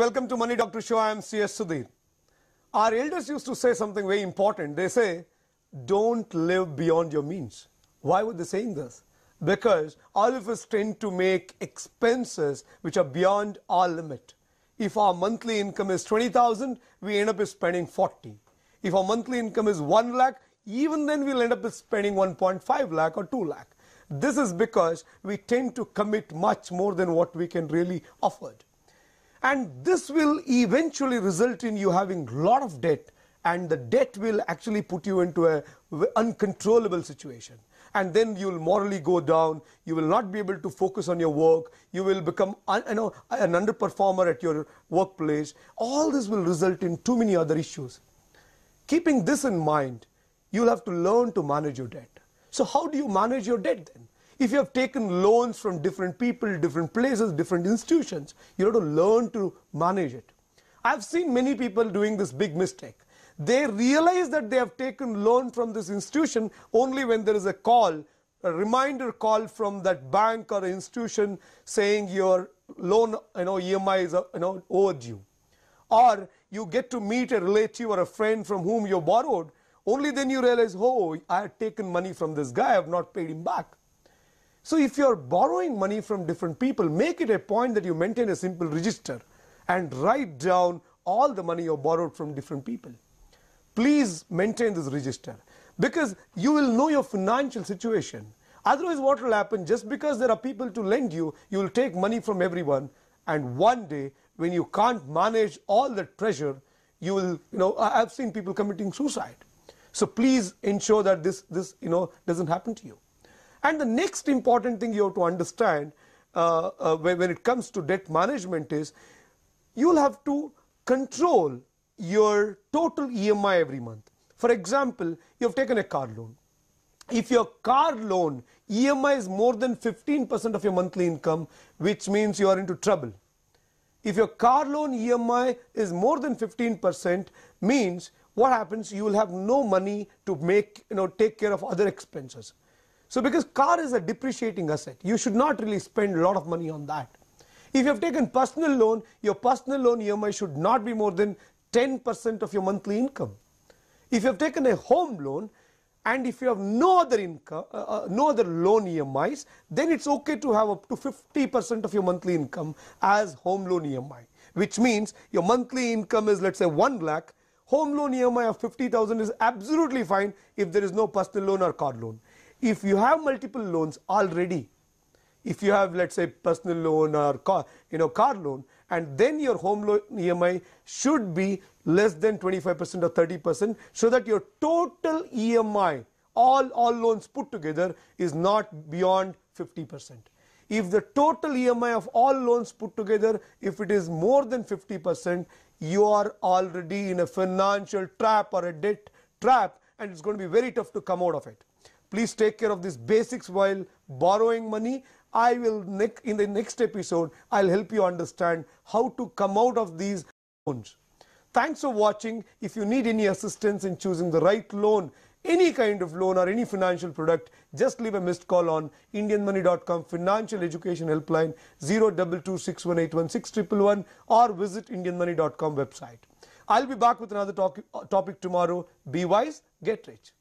Welcome to Money Doctor Show. I am C.S. Sudhir. Our elders used to say something very important. They say, don't live beyond your means. Why were they saying this? Because all of us tend to make expenses which are beyond our limit. If our monthly income is 20,000, we end up spending 40. If our monthly income is 1 lakh, even then we'll end up spending 1.5 lakh or 2 lakh. This is because we tend to commit much more than what we can really afford and this will eventually result in you having lot of debt and the debt will actually put you into a uncontrollable situation and then you will morally go down you will not be able to focus on your work you will become un, you know an underperformer at your workplace all this will result in too many other issues keeping this in mind you'll have to learn to manage your debt so how do you manage your debt then if you have taken loans from different people, different places, different institutions, you have to learn to manage it. I've seen many people doing this big mistake. They realize that they have taken loan from this institution only when there is a call, a reminder call from that bank or institution saying your loan, you know, EMI is, uh, you know, overdue. Or you get to meet a relative or a friend from whom you borrowed, only then you realize, oh, I had taken money from this guy, I have not paid him back. So if you're borrowing money from different people, make it a point that you maintain a simple register and write down all the money you borrowed from different people. Please maintain this register because you will know your financial situation. Otherwise, what will happen? Just because there are people to lend you, you will take money from everyone and one day when you can't manage all that pressure, you will, you know, I've seen people committing suicide. So please ensure that this, this, you know, doesn't happen to you. And the next important thing you have to understand uh, uh, when, when it comes to debt management is you'll have to control your total EMI every month. For example, you have taken a car loan. If your car loan EMI is more than 15% of your monthly income, which means you are into trouble. If your car loan EMI is more than 15%, means what happens? You will have no money to make, you know, take care of other expenses. So because car is a depreciating asset, you should not really spend a lot of money on that. If you have taken personal loan, your personal loan EMI should not be more than 10% of your monthly income. If you have taken a home loan and if you have no other income, uh, uh no other loan EMIs, then it's okay to have up to 50% of your monthly income as home loan EMI, which means your monthly income is let's say 1 lakh, home loan EMI of 50,000 is absolutely fine if there is no personal loan or car loan if you have multiple loans already, if you have let's say personal loan or car, you know car loan and then your home loan EMI should be less than 25% or 30% so that your total EMI all all loans put together is not beyond 50%. If the total EMI of all loans put together if it is more than 50% you are already in a financial trap or a debt trap and it's going to be very tough to come out of it. Please take care of these basics while borrowing money. I will in the next episode, I'll help you understand how to come out of these loans. Thanks for watching. If you need any assistance in choosing the right loan, any kind of loan or any financial product, just leave a missed call on IndianMoney.com Financial Education Helpline 0226181611 or visit IndianMoney.com website. I'll be back with another talk, topic tomorrow. Be wise, get rich.